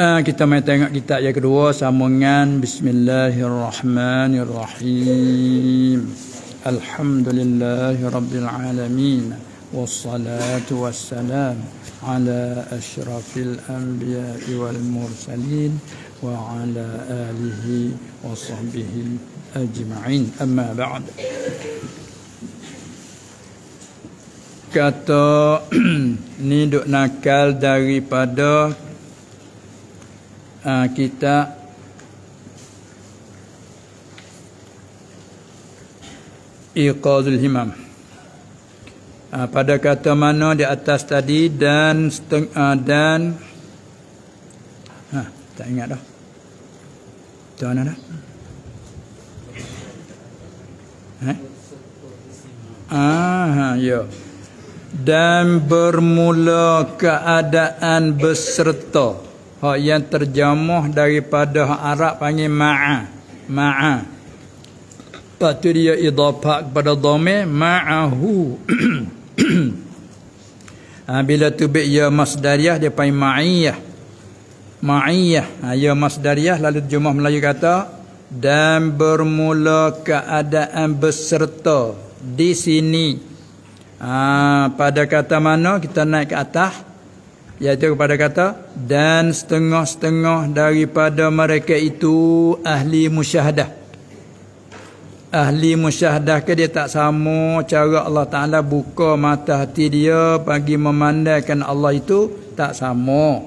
Ha, kita mai tengok kitab yang kedua sambungan bismillahirrahmanirrahim alhamdulillahirabbil alamin wassalatu wassalam ala asyrafil anbiya wal mursalin wa ala alihi wa sahbihi ajma'in amma ba'd kata ni duk nakal daripada uh, kita iqadul himam uh, pada kata mana di atas tadi dan seteng, uh, dan ha, tak ingat dah tuan dah ha? ah ha, ya dan bermula keadaan berserta hak oh, yang terjamah daripada Arab panggil ma'a ma'a patu dia idafah kepada dhamma ma'ahu ha, bila tu bi ya masdariyah dia panggil ma'iyah ma'iyah ha, ya masdariyah lalu jumlah Melayu kata dan bermula keadaan berserta di sini ha, pada kata mana kita naik ke atas iaitu kepada kata dan setengah-setengah daripada mereka itu ahli musyahadah ahli musyahadah ke dia tak sama cara Allah Ta'ala buka mata hati dia bagi memandangkan Allah itu tak sama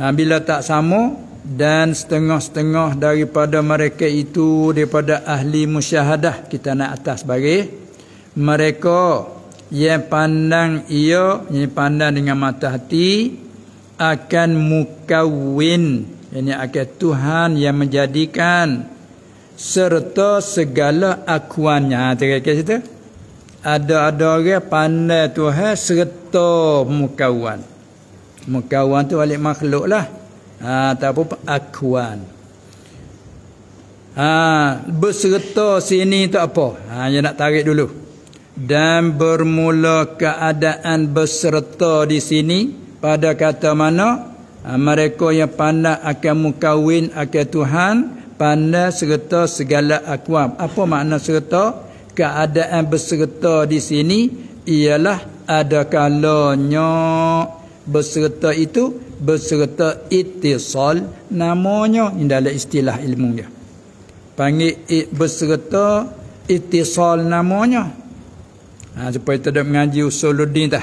ha, bila tak sama dan setengah-setengah daripada mereka itu daripada ahli musyahadah kita nak atas bagi mereka yang pandang ia yang pandang dengan mata hati akan mukawin ini akan Tuhan yang menjadikan serta segala akuannya ha, terkait situ ada ada orang pandai Tuhan serta mukawan mukawan tu balik makhluk lah ha, tak apa akuan ha, berserta sini tak apa ha, yang nak tarik dulu dan bermula keadaan berserta di sini pada kata mana ha, mereka yang pandai akan mukawin akan Tuhan pandai serta segala akwab apa makna serta keadaan berserta di sini ialah ada kalanya berserta itu berserta ittisal namanya ini dalam istilah dia panggil berserta ittisal namanya Ha, supaya tak ada mengaji usuluddin dah.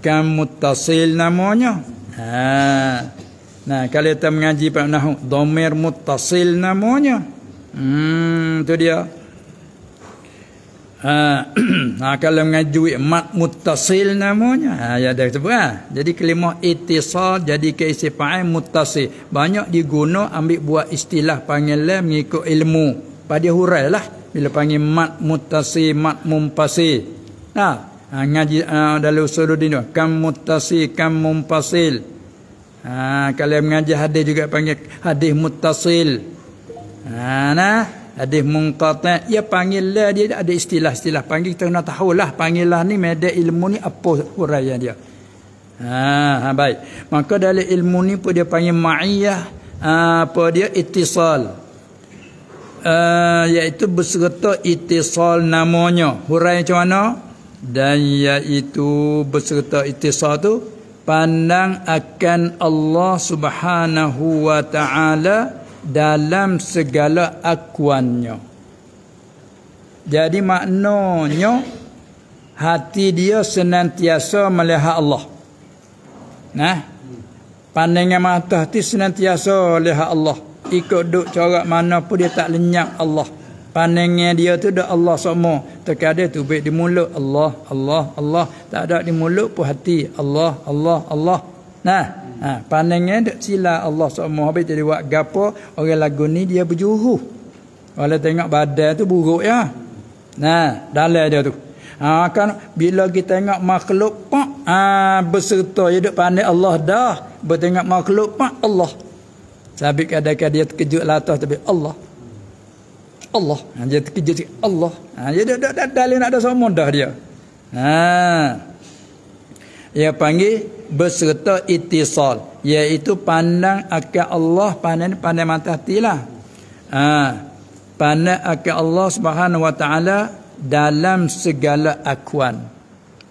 Kan mutasil namanya. Ha. Nah, kalau kita mengaji Pak Nahu, domir mutasil namanya. Hmm, tu dia. Ha, ha kalau mengaji mat mutasil namanya. Ha, ya dah sebut ha? Jadi kelimah itisal jadi keisi fa'il mutasil. Banyak diguna ambil buat istilah panggilan mengikut ilmu. Pada huray lah. Bila panggil mat mutasil, mat mumpasil. Nah, ha, ha, ngaji ha, dalam usuluddin kam muttasi kam mumpasil. Ha, kalau mengaji hadis juga panggil hadis muttasil. Ha, nah, hadis munqati ya lah dia ada istilah-istilah panggil kita kena tahulah panggillah ni meda ilmu ni apa huraian dia. Ha, ha, baik. Maka dalam ilmu ni pun dia panggil ma'iyah ha, apa dia ittisal. Uh, iaitu berserta itisal namanya. Hurai macam mana? dan iaitu berserta itisar tu pandang akan Allah Subhanahu wa taala dalam segala akuannya jadi maknanya hati dia senantiasa melihat Allah nah pandangnya mata hati senantiasa lihat Allah ikut duk corak mana pun dia tak lenyap Allah Pandangnya dia tu dah Allah semua. Terkadang tu baik di mulut Allah, Allah, Allah. Tak ada di mulut pun hati Allah, Allah, Allah. Nah, ha, pandangnya dak sila Allah semua habis jadi buat gapo orang lagu ni dia berjuru. Kalau tengok badai tu buruk ya. Nah, dalam dia tu. Ha, kan bila kita tengok makhluk pak ha, berserta ya dak pandai Allah dah bertengok makhluk pak Allah. Sabik kadang-kadang dia terkejut latah tapi Allah. Allah. Ha, dia terkejut sikit Allah. Ha, dia dah, dah, dah, dah nak ada sama dah dia. Ha. Dia panggil berserta itisal. Iaitu pandang akal Allah pandang, pandang mata hati lah. Ha. Pandang akal Allah subhanahu wa ta'ala dalam segala akuan.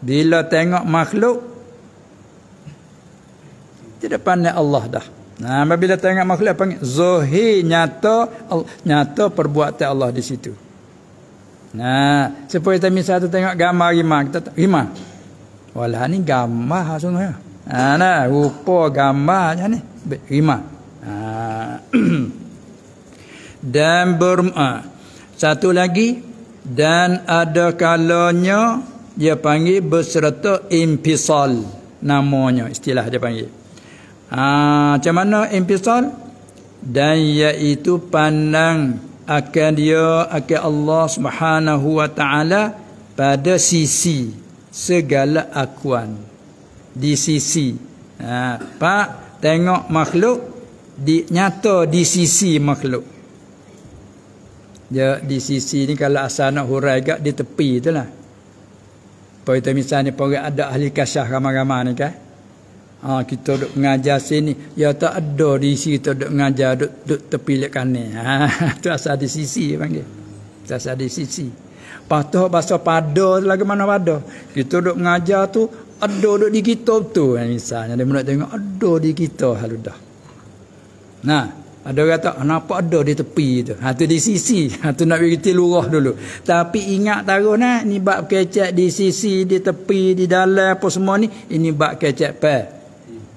Bila tengok makhluk, tidak pandang Allah dah. Nah, bila tengok makhluk panggil Zohi nyata nyata perbuatan Allah di situ. Nah, seperti kita misal tu tengok gambar rimah kita rimah. Walah ni gambar ya. Ah nah, rupa aja ni rimah. dan berma ah, satu lagi dan ada kalanya dia panggil berserta impisal namanya istilah dia panggil Ha, macam mana impisal? Dan iaitu pandang akan dia, akan Allah subhanahu wa ta'ala pada sisi segala akuan. Di sisi. Ha, pak, tengok makhluk, di, nyata di sisi makhluk. Ya, di sisi ni kalau asal nak hurai gak di tepi tu lah. Pertama misalnya, ada ahli kasyah ramai-ramai ni kan. Ha, kita duduk mengajar sini. Ya tak ada di sini kita duduk mengajar. Duduk, duduk tepi lekannya. Ha, itu asal di sisi dia panggil. Itu asal di sisi. Patuh bahasa pada lagi mana pada. Kita duduk mengajar tu ada duduk di kita tu. Ha, misalnya dia mula tengok ada di kita haludah. Nah, ada kata kenapa ada di tepi tu. Ha di sisi. Ha tu nak bagi lurah dulu. Tapi ingat taruh nah ni bab kecek di sisi, di tepi, di dalam apa semua ni ini bab kecek pe.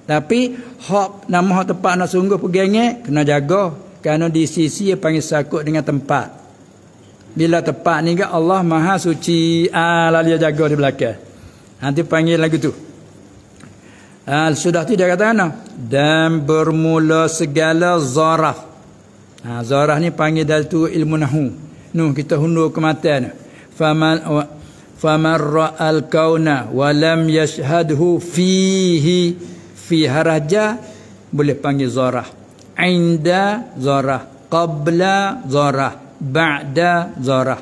Tapi hop nama hop tempat nak sungguh pergi kena jaga kerana di sisi dia panggil sakut dengan tempat. Bila tempat ni ke kan, Allah Maha Suci ah, ala dia jaga di belakang. Nanti ha, panggil lagu tu. Al ha, sudah tu dia kata mana? Dan bermula segala zarah. Ha, zarah ni panggil dal tu ilmu nahu. Nuh kita hundur kematian ni. Faman faman ra'al kauna wa lam yashhadhu fihi fi haraja boleh panggil zarah inda zarah qabla zarah ba'da zarah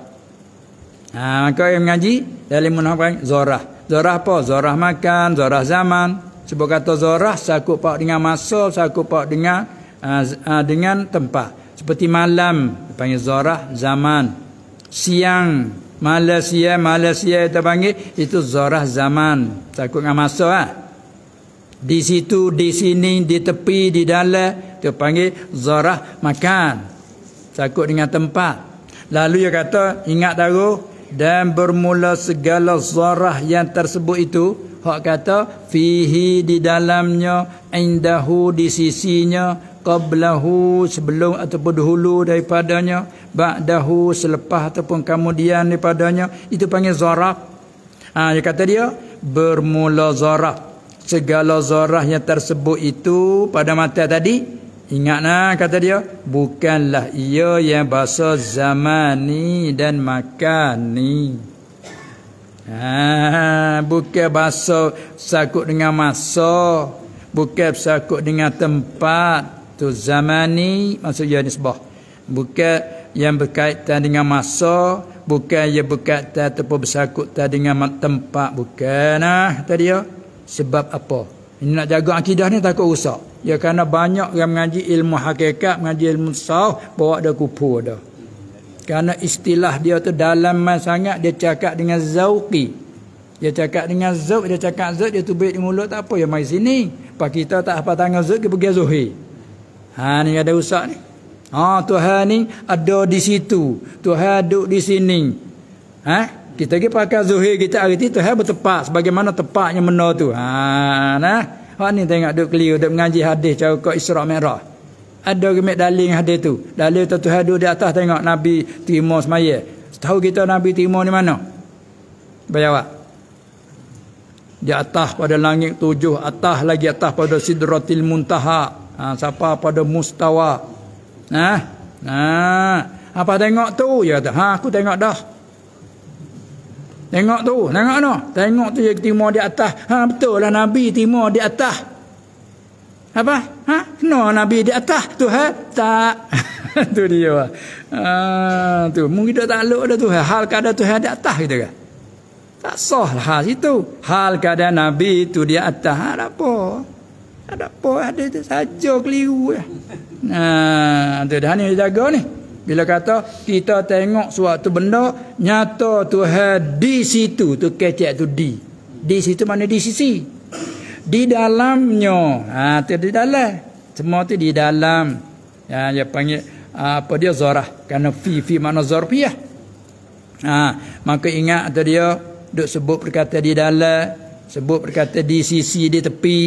ha maka yang mengaji dalam munafiq zarah zarah apa zarah makan zarah zaman sebab kata zarah sakut pak dengan masa sakut pak dengan uh, uh, dengan tempat seperti malam panggil zarah zaman siang Malaysia Malaysia itu panggil itu zarah zaman sakut dengan masa ah ha? di situ di sini di tepi di dalam itu panggil zarah makan takut dengan tempat lalu dia kata ingat daru dan bermula segala zarah yang tersebut itu hak kata fihi di dalamnya indahu di sisinya qablahu sebelum ataupun dahulu daripadanya ba'dahu selepas ataupun kemudian daripadanya itu panggil zarah ha, dia kata dia bermula zarah segala zarahnya tersebut itu pada mata tadi ingat ingatlah kata dia bukanlah ia yang bahasa ni dan makani ha, bukan bahasa sakut dengan masa bukan sakut dengan tempat tu zaman ni zamani maksudnya nisbah bukan yang berkaitan dengan masa bukan yang berkaitan ataupun bersakut dengan tempat bukan nah tadi dia sebab apa? Ini nak jaga akidah ni takut rosak. Ya kerana banyak yang mengaji ilmu hakikat, mengaji ilmu sawf, bawa dia kupur dah. Kerana istilah dia tu dalaman sangat, dia cakap dengan zauqi. Dia cakap dengan zauq, dia cakap zauq, dia tubik di mulut, tak apa, ya mari sini. Pak kita tak apa tangan zauq, dia pergi zuhi. Ha, ni ada usak ni. Ha, Tuhan ni ada di situ. Tuhan duduk di sini. Ha? Kita pergi pakai zuhir kita hari itu. Tuhan bertepat. Sebagaimana tepatnya benda tu? Ha, nah. Orang ni tengok duduk keliru. Duduk mengaji hadis. Cara kau Isra' Merah. Ada yang ambil hadis tu. Dalil itu Tuhan duduk di atas tengok Nabi terima semaya. Tahu kita Nabi terima di mana? Berjawab. Di atas pada langit tujuh. Atas lagi atas pada sidratil muntaha. Ha, siapa pada mustawa. Nah, ha, nah. Ha. Apa tengok tu? Ya, ha, aku tengok dah. Tengok tu, tengok no. Tengok tu dia timur di atas. Ha betul lah Nabi timur di atas. Apa? Ha? No Nabi di atas. Tu ha? Tak. tu dia. Ah, tu mungkin dah tak lok dah tu. Ha? Hal kada tu ha di atas kita kan. Tak sah lah hal itu Hal kada Nabi tu di atas. Ha, ada apa? Ada apa? Ada itu saja keliru. Nah, ha, tu dah ni jaga ni. Bila kata kita tengok suatu benda nyata Tuhan di situ tu kecek tu di. Di situ mana di sisi. Di dalamnya. Ha tu di dalam. Semua tu di dalam. Ya dia panggil ah, apa dia zarah kerana fi fi mana zarfiyah. Ha maka ingat tu dia duk sebut perkata di dalam, sebut perkata di sisi di tepi,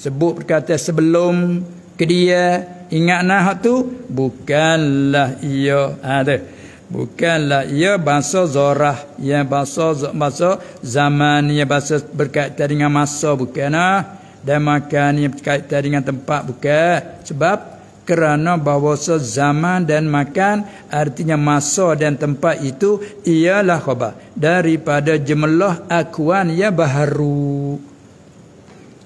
sebut perkata sebelum kedia, ingatlah hak tu bukanlah ia ada ha, bukanlah ia bahasa zarah, yang bahasa bahasa zaman yang bahasa berkaitan dengan masa bukanlah ha? dan makan yang berkaitan dengan tempat bukan sebab kerana bahawa zaman dan makan artinya masa dan tempat itu ialah khabar daripada jemlah akuan ya baharu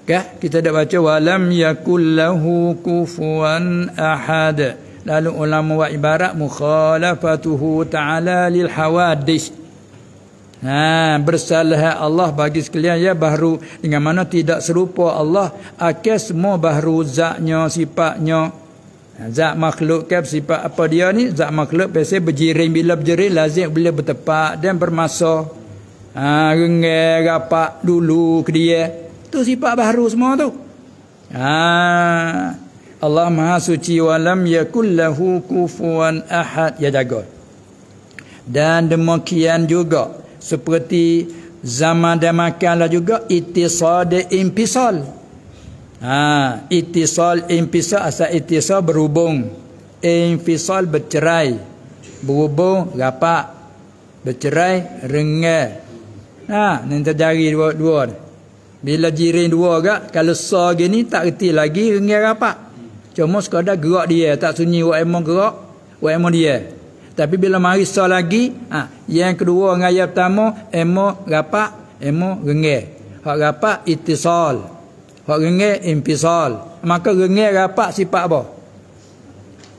Kah? Ya, kita dah baca walam yakullahu KUFUAN ahad. Lalu ulama wa ibarat mukhalafatuhu ta'ala lil hawadis. Ha, bersalah Allah bagi sekalian ya baru dengan mana tidak serupa Allah akan semua baru zatnya sifatnya ha, zat makhluk ke sifat apa dia ni zat makhluk biasa berjirin bila berjirin lazim bila bertepat dan bermasa ha, rengar rapat dulu ke dia Tu sifat baru semua tu. Ha. Allah Maha Suci wa lam yakul lahu kufuwan ahad ya jaga. Dan demikian juga seperti zaman dan makanlah juga itisad impisal. Ha, itisal impisal asal itisal berhubung. impisal bercerai. Berhubung rapat. Bercerai rengah. Ha, nanti jari dua Dua. Bila jiran dua agak kalau sa gini tak reti lagi ngi rapat. Cuma sekadar gerak dia tak sunyi wak emong gerak, wak emong dia. Tapi bila mari sa lagi, ha, yang kedua dengan ayat pertama emong rapat, emong rengge. Hak rapat ittisal. Hak rengge impisal. Maka rengge rapat sifat apa?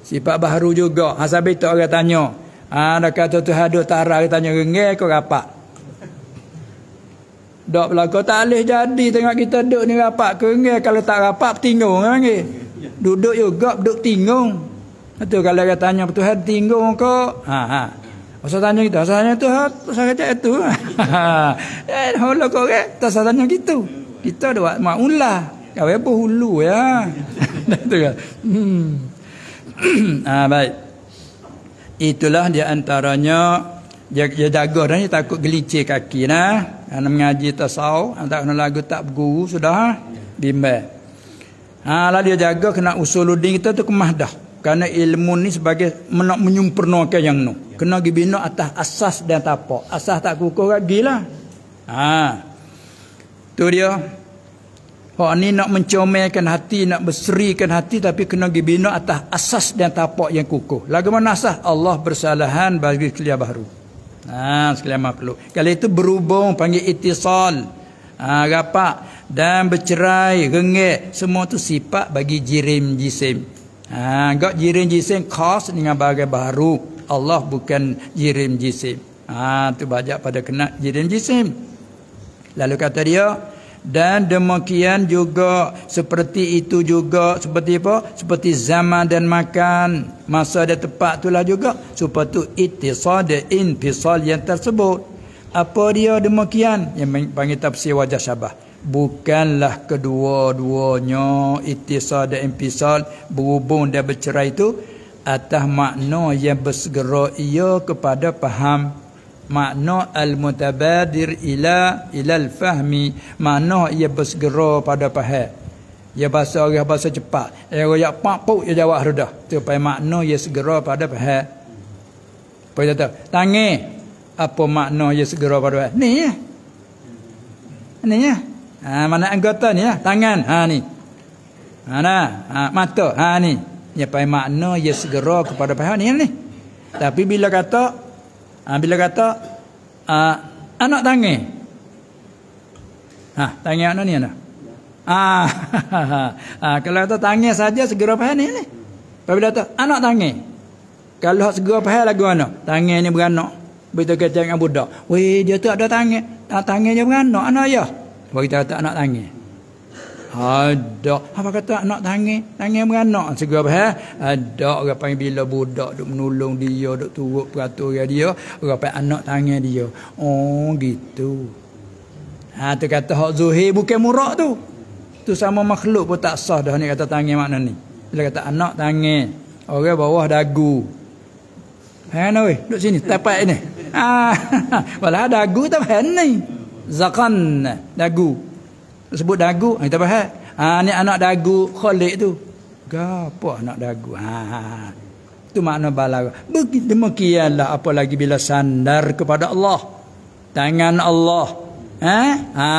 Sifat baru juga. Hasabi tu orang tanya. Ah ha, dak kata tu hadu tarah tanya rengge ke rapat? Tak berlaku. Tak boleh jadi tengok kita duduk ni rapat. Kerengil kalau tak rapat, tinggung kan lah ni. Duduk juga, duduk tinggung. Itu kalau dia tanya, Tuhan tinggung kok. Ha, ha. Masa tanya kita, masa tanya tu, saya kata itu. Eh, kalau kau kata, tak saya tanya gitu. Kita ada buat maulah. Kau apa hulu ya. Itu kan. Hmm. Ha, baik. Itulah di antaranya dia, dia jaga dah ni takut gelicir kaki nah ana mengaji tasawuf tak kena lagu tak berguru sudah bimbel ha lah dia jaga kena usuluddin kita tu kemah dah kerana ilmu ni sebagai menak menyempurnakan yang nu kena dibina atas asas dan tapak asas tak kukuh lagi lah ha tu dia Oh ni nak mencomelkan hati, nak berserikan hati tapi kena dibina atas asas dan tapak yang kukuh. Lagu mana asas? Allah bersalahan bagi kelia baru. Ha, sekalian makhluk. kalau itu berhubung, panggil itisal. Ha, rapat. Dan bercerai, rengit. Semua itu sifat bagi jirim jisim. Ha, Gak jirim jisim kos dengan bagai baru. Allah bukan jirim jisim. Ha, tu banyak pada kena jirim jisim. Lalu kata dia, dan demikian juga seperti itu juga seperti apa seperti zaman dan makan masa dan tempat itulah juga seperti ittisad intisal yang tersebut apa dia demikian yang panggil tafsir wajah syabah bukanlah kedua-duanya ittisad dan intisal berhubung dan bercerai itu atas makna yang bersegera ia kepada paham makna al-mutabadir ila ilal fahmi makna ia bersegera pada faham ia bahasa orang bahasa cepat ia royak pak pau ia jawab redah tu pai makna ia segera pada faham Pai kata tangi apa makna ia segera pada faham ni ya ni ya ha mana anggota ni ya tangan ha ni mana ha, mata ha ni ia pai makna ia segera kepada faham ni ni tapi bila kata ha, bila kata ha, anak tangi ha ah, tangi anak ni anak ha, ha, ha, ha. kalau kata tangi saja segera faham ni ni apabila kata anak tangi kalau segera faham lagu anak tangi ni beranak begitu kata dengan budak weh dia tu ada tangi tangi dia beranak anak ya bagi kata anak tangi ada. Apa kata anak tangis? Tangis beranak. Segera apa? Eh? Ada orang panggil bila budak duk menolong dia, duk turut peratur dia, orang panggil anak tangis dia. Oh, gitu. Ha, tu kata hak zuhir bukan murak tu. Tu sama makhluk pun tak sah dah ni kata tangis makna ni. Bila kata anak tangis, orang bawah dagu. Hana weh, duk sini, tepat ini. Ah, ha, walau dagu tak hana ni. Zakan, dagu. Dagu sebut dagu ah, kita faham ha ah, ni anak dagu khalik tu gapo anak dagu ha, ha, ha. tu makna balaga begitu demikianlah apalagi bila sandar kepada Allah tangan Allah ha ha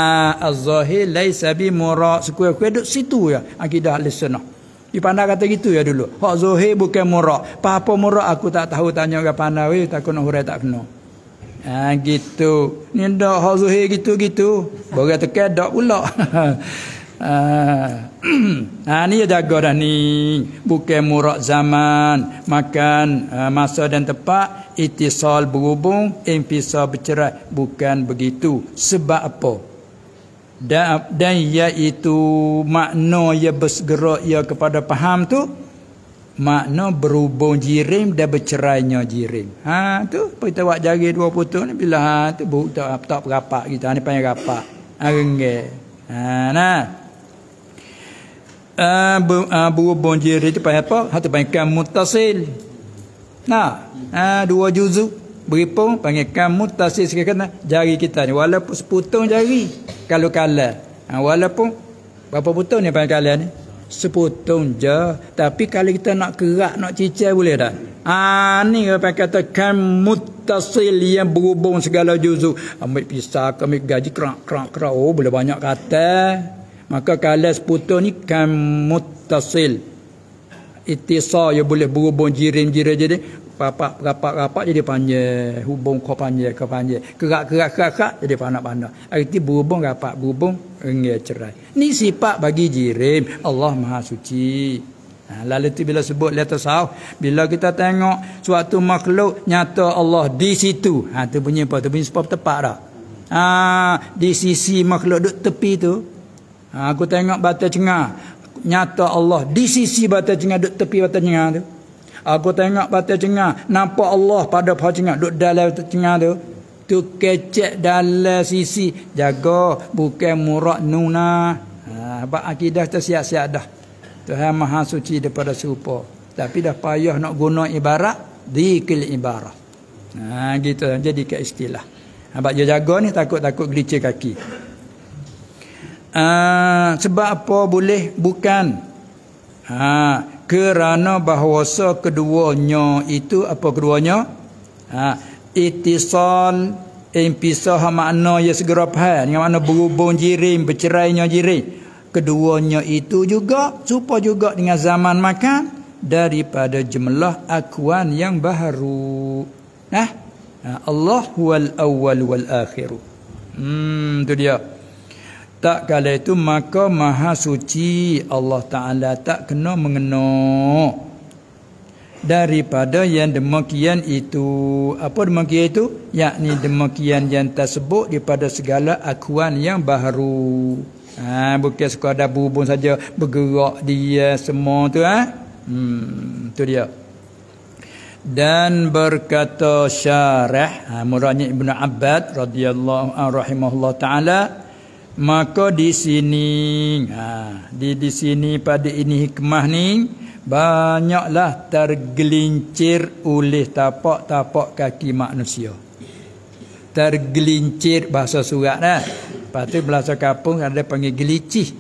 az-zahir laisa bi mura sekue-kue duk situ ya akidah lisanah di pandai kata gitu ya dulu. Hak zuhir bukan murak. Apa-apa murak aku tak tahu tanya orang pandai. Takut nak hurai tak kena. Ha gitu. Ni dak hak zahir gitu-gitu. Borang tekan dak pula. Ha. ha ni jaga dah ni. Bukan murak zaman, makan ha, masa dan tempat itisal berhubung, impisa bercerai bukan begitu. Sebab apa? Dan, dan iaitu makna ia bersegera ia kepada faham tu makna berhubung jirim dan bercerainya jirim. Ha tu kita buat jari dua putus ni bila ha tu buk tak tak berapak kita ni panggil rapak. Ha renggek. Ha nah. Ah uh, bu, uh, berhubung jirim tu panggil apa? Ha tu panggil mutasil. Nah, ha dua juzuk berhubung panggil kan mutasil sekarang jari kita ni walaupun seputung jari kalau kalah. Ha, walaupun berapa putus ni panggil kalah ni? sepotong je tapi kalau kita nak kerak nak cicai boleh tak Ah ni apa kata kan muttasil yang berhubung segala juzuk ambil pisah kami gaji kerak kerak kerak oh boleh banyak kata maka kalau sepotong ni kan muttasil itisa yang boleh berhubung jirin jirin jadi rapat rapat rapat jadi panjang hubung kau panjang kau panjang kerak kerak kerak kerak jadi panak panak arti berhubung rapat berhubung ringan cerai ni sifat bagi jirim Allah Maha Suci ha, lalu tu bila sebut letter sah bila kita tengok suatu makhluk nyata Allah di situ ha, tu punya apa tu punya sebab tepat dah ha, di sisi makhluk duduk tepi tu ha, aku tengok batu cengah nyata Allah di sisi batu cengah duduk tepi batu cengah tu Aku tengok pada cengah. Nampak Allah pada pada cengah. Duduk dalam cengah tu. Tu kecek dalam sisi. Jaga. Bukan murak nuna. Ha, akidah tu siap-siap dah. Tuhan maha suci daripada serupa. Tapi dah payah nak guna ibarat. Dikil ibarat. Ha, gitu. Jadi ke istilah. Ha, sebab dia jaga ni takut-takut gelicir kaki. Uh, sebab apa boleh bukan ha, kerana bahawasa keduanya itu apa keduanya ha itisal impisa makna ya segera faham dengan makna berhubung jirim bercerainya jirim keduanya itu juga supaya juga dengan zaman makan daripada jumlah akuan yang baru. nah ha, Allah huwal awwal wal akhir hmm tu dia tak kala itu maka maha suci Allah Ta'ala tak kena mengenok daripada yang demikian itu apa demikian itu yakni demikian yang tersebut daripada segala akuan yang baru ha, bukan sekadar bubun saja bergerak dia semua tu ha? hmm, tu dia dan berkata syarah ha, muradnya Ibn Abbad radhiyallahu anhu rahimahullah ta'ala Maka di sini ha, di di sini pada ini hikmah ni banyaklah tergelincir oleh tapak-tapak kaki manusia. Tergelincir bahasa surat dah. Lepas tu bahasa kampung ada panggil gelicih.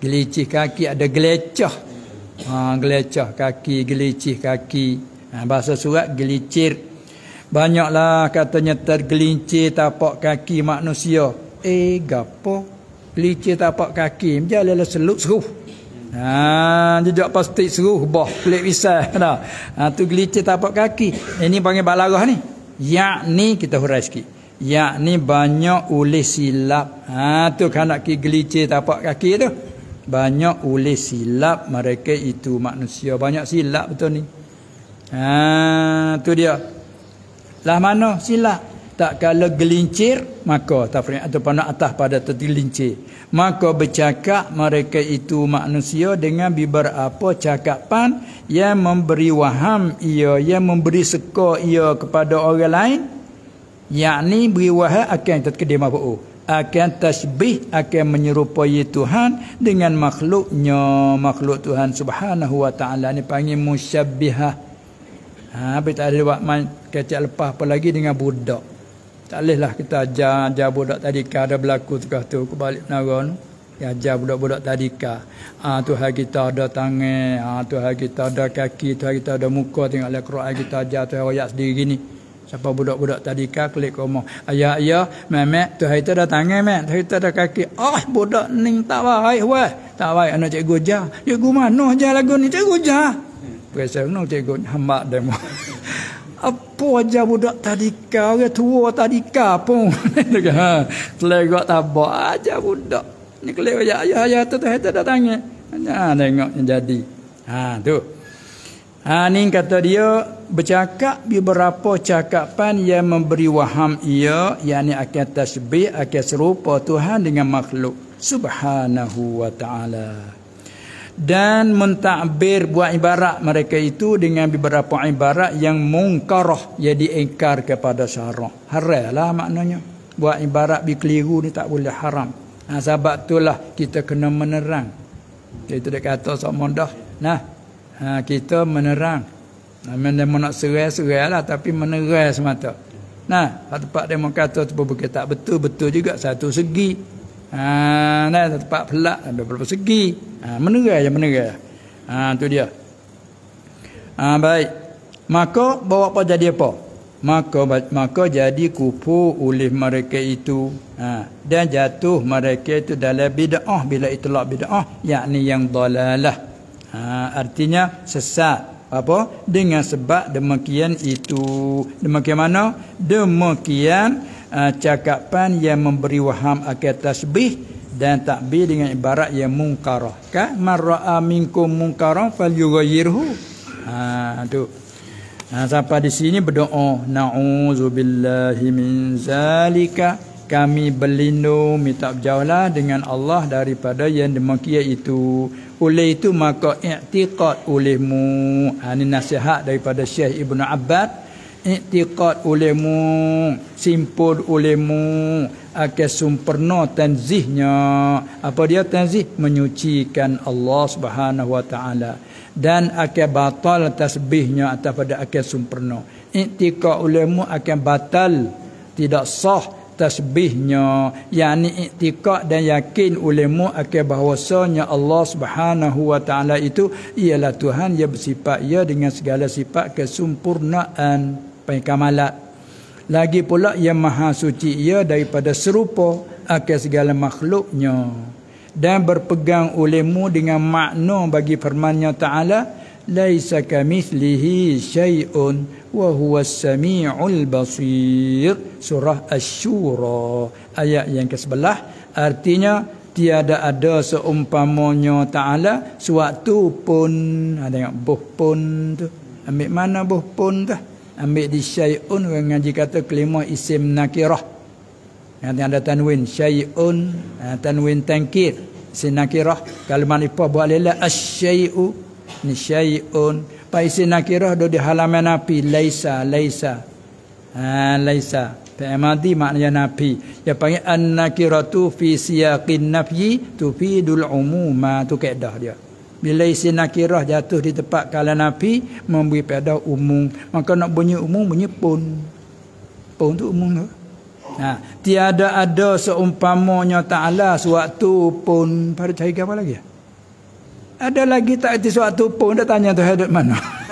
Gelicih kaki ada gelecah. Ha, gelecah kaki, gelicih kaki. Ha, bahasa surat gelicir. Banyaklah katanya tergelincir tapak kaki manusia. Eh, gapo? Pelicir tapak kaki macam lele lah seluk seruh. Ha jejak plastik seruh bah pelik pisah nah. Ha tu gelicir tapak kaki. Ini panggil balarah ni. Yakni kita hurai sikit. ni banyak ulis silap. Ha tu kanak ki gelicir tapak kaki tu. Banyak ulis silap mereka itu manusia banyak silap betul ni. Ha tu dia. Lah mana silap? tak kala gelincir maka tafriq atau nak atas pada tergelincir maka bercakap mereka itu manusia dengan biber apa cakapan yang memberi waham ia yang memberi seka ia kepada orang lain yakni beri waham akan terkedima bu'u akan tasbih akan menyerupai Tuhan dengan makhluknya makhluk Tuhan subhanahu wa ta'ala ni panggil musyabihah ha, tapi tak ada buat main kecil lepas apa lagi dengan budak tak lah kita ajar, ajar budak tadika ada berlaku tukar tu aku balik menara tu. Ya ajar budak-budak tadika. Ha, ah, Tuhan kita ada tangan, ha, Tuhan kita ada kaki, Tuhan kita ada muka. Tengok lah Quran kita ajar Tuhan rakyat sendiri ni. Siapa budak-budak tadika klik ke rumah. Ayah, ayah, memek, Tuhan kita ada tangan, memek, Tuhan kita ada kaki. oh budak ni tak baik, weh. Tak baik, anak cikgu ajar. Cikgu mana ajar lagu ni? Cikgu ajar. Hmm. Perasaan, no, cikgu, hamak demo. tuh apa aja budak tadika orang tua tadika pun ha selerok tabak aja budak ni kelewa ya ya ya tu tu tu datang ha tengok jadi ha tu ha ni kata dia bercakap beberapa cakapan yang memberi waham ia yakni akan tasbih akan serupa Tuhan dengan makhluk subhanahu wa ta'ala dan mentakbir buat ibarat mereka itu dengan beberapa ibarat yang mungkarah jadi ingkar kepada syarah haralah maknanya buat ibarat bi keliru ni tak boleh haram nah ha, sebab itulah kita kena menerang kita dah kata sok mondah nah ha, kita menerang ha, Memang dia nak serai-serai Tapi menerai semata Nah, tempat dia kata tu pun tak betul-betul juga Satu segi Ah, ha, tempat pelak ada beberapa segi. Ha, ah, menerai je menerai. Ah, ha, tu dia. Ha, baik. Maka bawa apa jadi apa? Maka maka jadi kupu oleh mereka itu. Ha, dan jatuh mereka itu dalam bid'ah bila itulah bid'ah, yakni yang dalalah. Ha, artinya sesat apa dengan sebab demikian itu demikian mana demikian uh, cakapan yang memberi waham akal tasbih dan takbir dengan ibarat yang mungkarah. Ka marra'a minkum mungkarah fal yughayyirhu. Ha ah, tu. Ha, sampai di sini berdoa na'udzubillahi min zalika kami berlindung minta berjauhlah dengan Allah daripada yang demikian itu oleh itu maka i'tiqad olehmu ha, ini nasihat daripada Syekh Ibn Abbad i'tiqad ulimu simpul ulimu akan sempurna tanzihnya apa dia tanzih menyucikan Allah Subhanahu wa taala dan akan batal tasbihnya atas pada akan sempurna i'tiqad ulimu akan batal tidak sah tasbihnya yakni i'tiqad dan yakin ulimu akan bahwasanya Allah Subhanahu wa taala itu ialah Tuhan yang bersifat ia dengan segala sifat kesempurnaan sampai kamalat lagi pula yang maha suci ia daripada serupa akan segala makhluknya dan berpegang olehmu dengan makna bagi firmannya ta'ala laisa kamithlihi syai'un wa huwa samiul basir surah asy ayat yang ke sebelah artinya tiada ada seumpamanya ta'ala suatu pun ada ha, yang buh pun tu ambil mana buh pun tu ambil di syai'un mengaji kata kelima isim nakirah yang ada tanwin syai'un tanwin tankir isim nakirah kalimah ni bolehlah lelah asyai'u ni syai'un pa isim nakirah duduk di halaman api laisa laisa ha, laisa Pemadi maknanya nafi. Ya panggil an-nakiratu fi siyaqin nafyi tufidul umuma tu kaidah dia. Bila isi nakirah jatuh di tempat kala Nabi memberi pada umum. Maka nak bunyi umum bunyi pun. Pun tu umum tu. Ha. Tiada ada seumpamanya ta'ala suatu pun. Pada cari apa lagi? Ya? Ada lagi tak itu suatu pun. dah tanya tu hadut mana?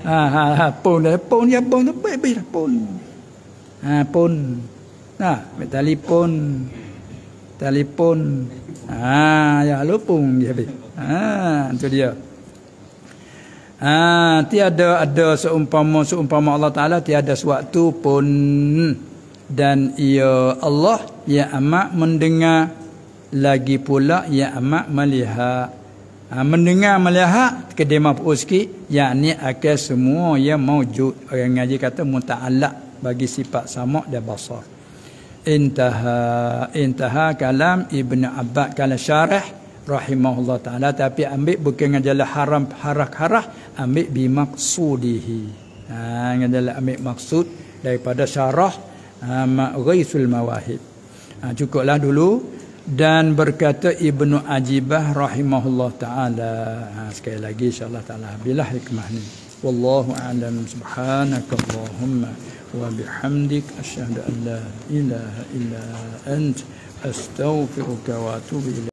Ha, ha, ha, pun dah. Pun ya pun tu. Baik, baik, lah, pun. Ha, pun. nah telefon. Telefon. ah ya lupa. Ya, baik. Ha itu dia. Ha tiada ada seumpama seumpama Allah Taala tiada sewaktu pun dan ia Allah ya amat mendengar lagi pula ya amat melihat. Ha, mendengar melihat kedema pun sikit yakni akan semua yang maujud orang ngaji kata muta'allaq bagi sifat sama dan basar intaha intaha kalam ibnu abbad kala syarah rahimahullah taala tapi ambil bukan ngajalah haram harak harah ambil bi maqsudihi ha ngajalah ambil maksud daripada syarah ha, ma'ghaisul mawahib ha cukuplah dulu dan berkata Ibnu Ajibah rahimahullah taala ha, sekali lagi insyaallah taala bila hikmah ni wallahu alam subhanakallahumma wa bihamdik asyhadu an la ilaha illa ant astaghfiruka wa atubu